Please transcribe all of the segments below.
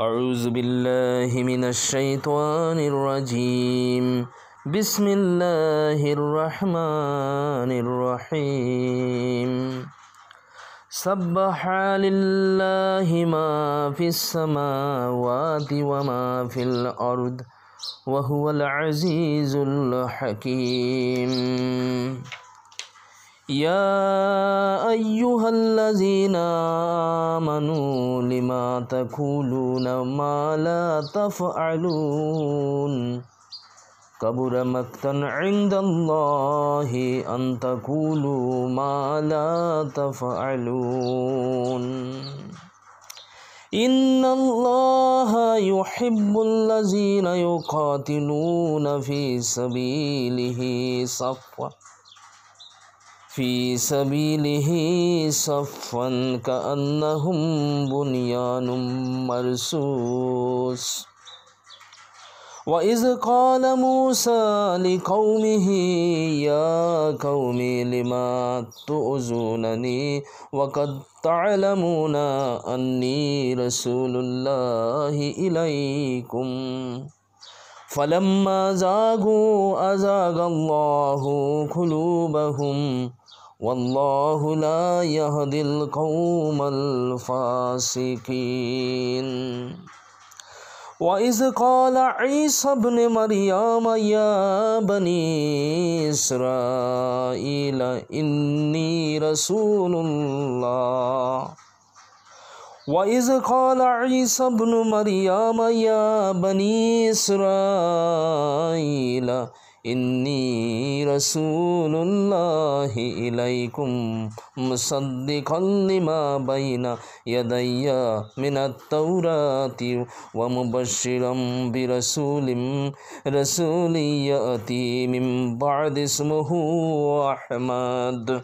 أعوذ بالله من الشيطان الرجيم بسم الله الرحمن الرحيم سبح لله ما في السماوات وما في الأرض وهو العزيز الحكيم يا أيها الذين آمنوا لما تقولون ما لا تفعلون كبر مقتا عند الله أن تقولوا ما لا تفعلون إن الله يحب الذين يقاتلون في سبيله صفوا في سبيله صفا كأنهم بنيان مرصوص وإذ قال موسى لقومه يا قوم لما تؤذونني وقد تعلمون أني رسول الله إليكم فلما زاغوا أزاغ الله قلوبهم والله لا يهدي القوم الفاسقين وإذ قال عيسى ابن مريم يا بني إسرائيل إني رسول الله وإذ قال عيسى ابن مريم يا بني إسرائيل إني رسول الله إليكم مصدقا لما بين يدي من التوراة ومبشرا برسول رسول يأتي من بعد اسمه أحمد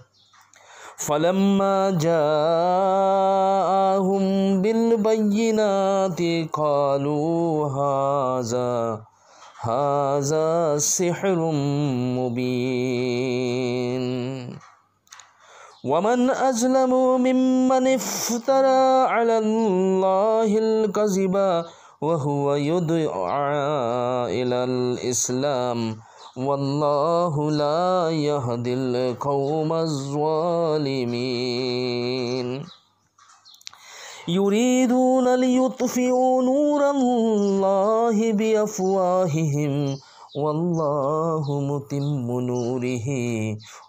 فلما جاءهم بالبينات قالوا هذا هذا سحر مبين ومن أظلم ممن افترى على الله الكذب وهو يدعى إلى الإسلام والله لا يهدي القوم الظالمين يريدون ليطفئوا نور الله بأفواههم والله متم نوره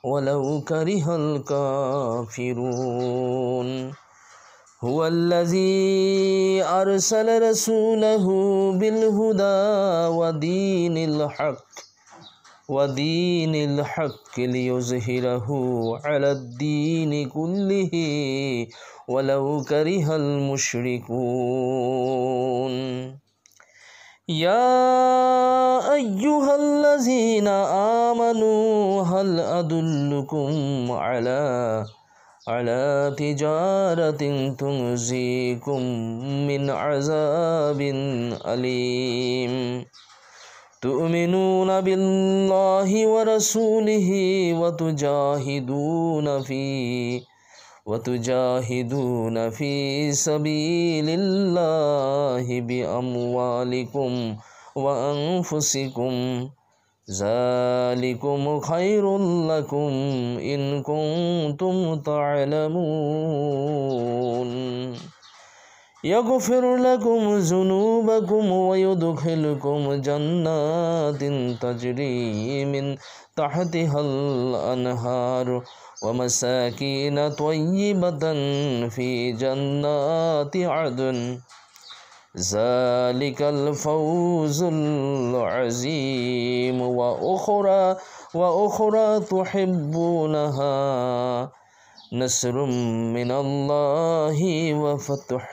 ولو كره الكافرون هو الذي أرسل رسوله بالهدى ودين الحق ودين الحق ليظهره على الدين كله ولو كره المشركون يا أيها الذين آمنوا هل أدلكم على على تجارة تنزيكم من عذاب أليم تؤمنون بالله ورسوله وتجاهدون في وتجاهدون في سبيل الله بأموالكم وأنفسكم ذلكم خير لكم إن كنتم تعلمون يغفر لكم ذنوبكم ويدخلكم جنات تجري من تحتها الأنهار ومساكين طيبة في جنات عدن ذلك الفوز العظيم وأخرى وأخرى تحبونها نصر من الله وفتح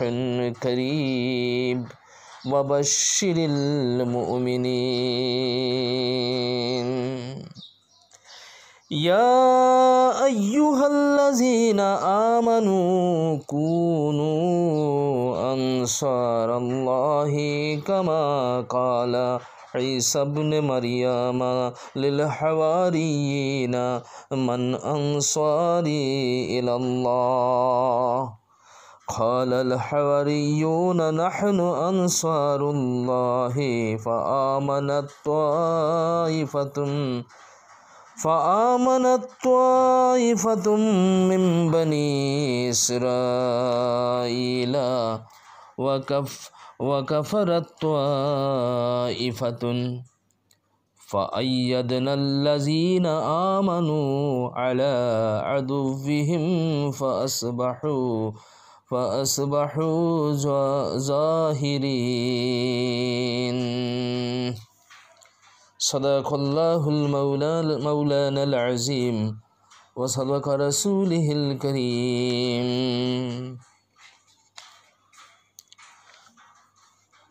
قريب وبشر المؤمنين يا أيها الذين آمنوا كونوا أنصار الله كما قال عيسى ابن مريم للحواريين من أنصاري إلى الله قال الحواريون نحن أنصار الله فآمنت طائفة فآمنت طائفة من بني إسرائيل وكف وكفرت طائفة فأيدنا الذين آمنوا على عدوهم فأصبحوا فأصبحوا ظاهرين صدق الله المولى مولانا العظيم وصدق رسوله الكريم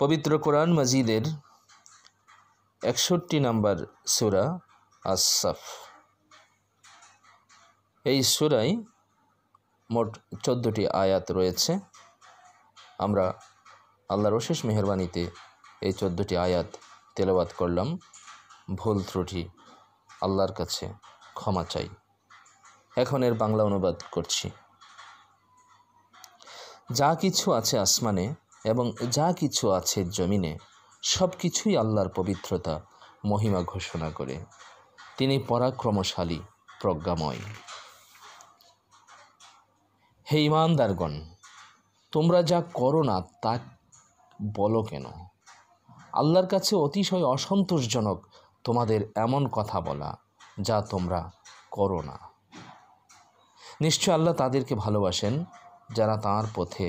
পবিত্র কোরআন মজিদের একষট্টি নাম্বার সুরা আসাফ এই সুরায় মোট চোদ্দোটি আয়াত রয়েছে আমরা আল্লাহর অশেষ মেহরবানিতে এই চোদ্দোটি আয়াত তেলবাদ করলাম ভুল ত্রুটি আল্লাহর কাছে ক্ষমা চাই এখন এর বাংলা অনুবাদ করছি যা কিছু আছে আসমানে এবং যা কিছু আছে জমিনে সব কিছুই আল্লাহর পবিত্রতা মহিমা ঘোষণা করে তিনি পরাক্রমশালী প্রজ্ঞাময় হে ইমানদারগণ তোমরা যা করো না তা বলো কেন আল্লাহর কাছে অতিশয় অসন্তোষজনক তোমাদের এমন কথা বলা যা তোমরা করো না নিশ্চয় আল্লাহ তাদেরকে ভালোবাসেন যারা তাঁর পথে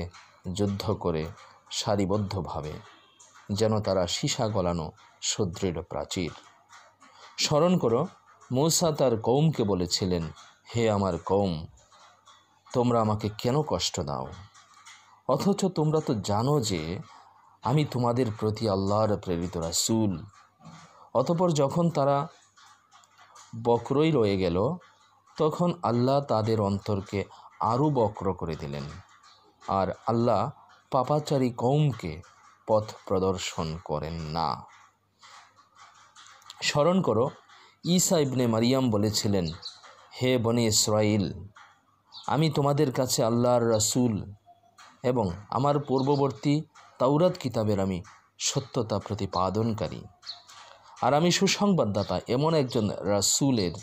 যুদ্ধ করে সারিবদ্ধভাবে যেন তারা সীসা গলানো সুদৃঢ় প্রাচীর স্মরণ করো মূসা তার কৌমকে বলেছিলেন হে আমার কৌম তোমরা আমাকে কেন কষ্ট দাও অথচ তোমরা তো জানো যে আমি তোমাদের প্রতি আল্লাহর প্রেরিত রাসুল অতপর যখন তারা বক্রই রয়ে গেল তখন আল্লাহ তাদের অন্তরকে আরও বক্র করে দিলেন আর আল্লাহ পাপাচারী কৌমকে পথ প্রদর্শন করেন না স্মরণ করো ঈসা ইবনে মারিয়াম বলেছিলেন হে বনে ইসরাইল আমি তোমাদের কাছে আল্লাহর রাসুল এবং আমার পূর্ববর্তী তাওরাত কিতাবের আমি সত্যতা প্রতিপাদনকারী আর আমি সুসংবাদদাতা এমন একজন রাসুলের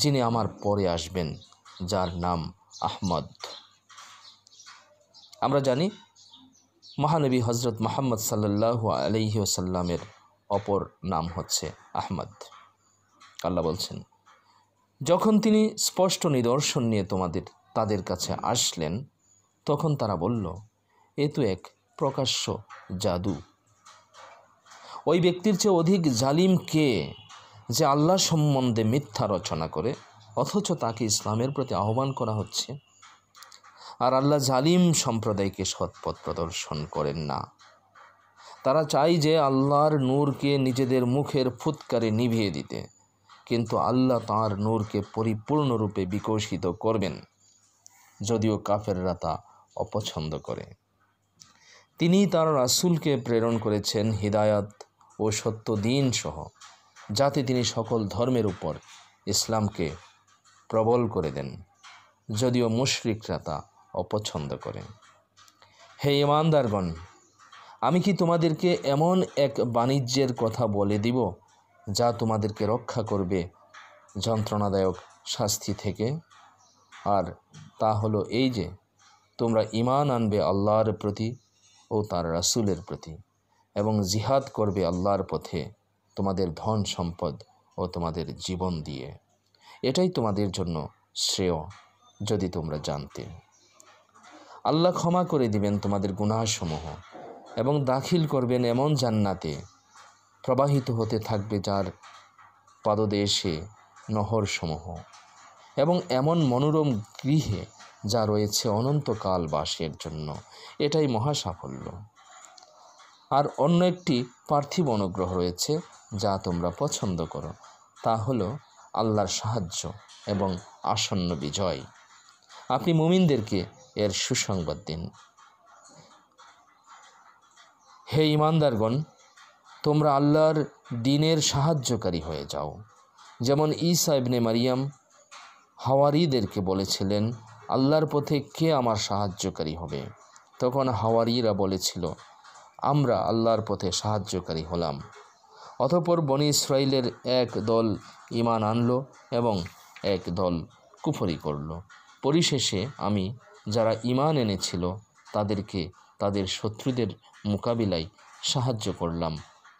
যিনি আমার পরে আসবেন যার নাম আহমদ আমরা জানি মহানবী হজরত মোহাম্মদ সাল্লু আলহি ওসাল্লামের অপর নাম হচ্ছে আহমদ আল্লাহ বলছেন যখন তিনি স্পষ্ট নিদর্শন নিয়ে তোমাদের তাদের কাছে আসলেন তখন তারা বলল এ তো এক প্রকাশ্য জাদু ওই ব্যক্তির চেয়ে অধিক জালিম কে যে আল্লাহ সম্বন্ধে মিথ্যা রচনা করে অথচ তাকে ইসলামের প্রতি আহ্বান করা হচ্ছে আর আল্লাহ জালিম সম্প্রদায়কে সৎপথ প্রদর্শন করেন না তারা চায় যে আল্লাহর নূরকে নিজেদের মুখের ফুৎকারে নিভিয়ে দিতে কিন্তু আল্লাহ তাঁর নূরকে পরিপূর্ণরূপে বিকশিত করবেন যদিও কাফেররা তা অপছন্দ করে তিনি তার রাসুলকে প্রেরণ করেছেন হিদায়াত ও সত্য দিন সহ যাতে তিনি সকল ধর্মের উপর ইসলামকে প্রবল করে দেন যদিও মুশরিকরা তা অপছন্দ করেন হে ইমানদারগণ আমি কি তোমাদেরকে এমন এক বাণিজ্যের কথা বলে দিব যা তোমাদেরকে রক্ষা করবে যন্ত্রণাদায়ক শাস্তি থেকে আর তা হলো এই যে তোমরা ইমান আনবে আল্লাহর প্রতি ও তার রাসুলের প্রতি এবং জিহাদ করবে আল্লাহর পথে তোমাদের ধন সম্পদ ও তোমাদের জীবন দিয়ে এটাই তোমাদের জন্য শ্রেয় যদি তোমরা জানতে আল্লাহ ক্ষমা করে দিবেন তোমাদের গুণাসমূহ এবং দাখিল করবেন এমন জান্নাতে প্রবাহিত হতে থাকবে যার পাদদেশে নহরসমূহ এবং এমন মনোরম গৃহে যা রয়েছে অনন্তকাল বাসের জন্য এটাই মহা সাফল্য আর অন্য একটি পার্থিব অনুগ্রহ রয়েছে যা তোমরা পছন্দ করো তা হলো আল্লাহর সাহায্য এবং আসন্ন বিজয় আপনি মুমিনদেরকে এর সুসংবাদ দিন হে ইমানদারগণ তোমরা আল্লাহর দিনের সাহায্যকারী হয়ে যাও যেমন ই ইবনে মারিয়াম হাওয়ারিদেরকে বলেছিলেন আল্লাহর পথে কে আমার সাহায্যকারী হবে তখন হাওয়ারিরা বলেছিল আমরা আল্লাহর পথে সাহায্যকারী হলাম অতপর বনি ইসরায়েলের এক দল ইমান আনল এবং এক দল কুফরি করল পরিশেষে আমি যারা ইমান এনেছিল তাদেরকে তাদের শত্রুদের মোকাবিলায় সাহায্য করলাম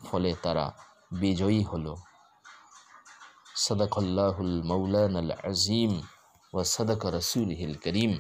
ফলে তারা বিজয়ী হল সদাকল্লাহুল মৌলান আল আজিম ও সদাক রসুল হিল করিম